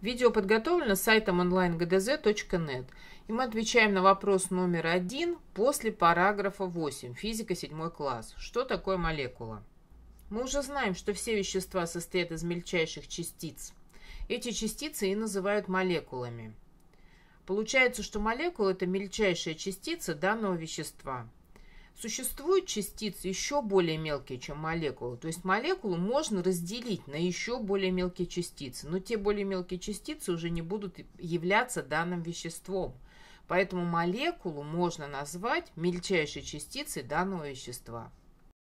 Видео подготовлено сайтом onlinegdz.net. И мы отвечаем на вопрос номер один после параграфа 8. Физика 7 класс. Что такое молекула? Мы уже знаем, что все вещества состоят из мельчайших частиц. Эти частицы и называют молекулами. Получается, что молекула – это мельчайшая частица данного вещества. Существуют частицы еще более мелкие, чем молекулы. То есть молекулу можно разделить на еще более мелкие частицы. Но те более мелкие частицы уже не будут являться данным веществом. Поэтому молекулу можно назвать мельчайшей частицей данного вещества.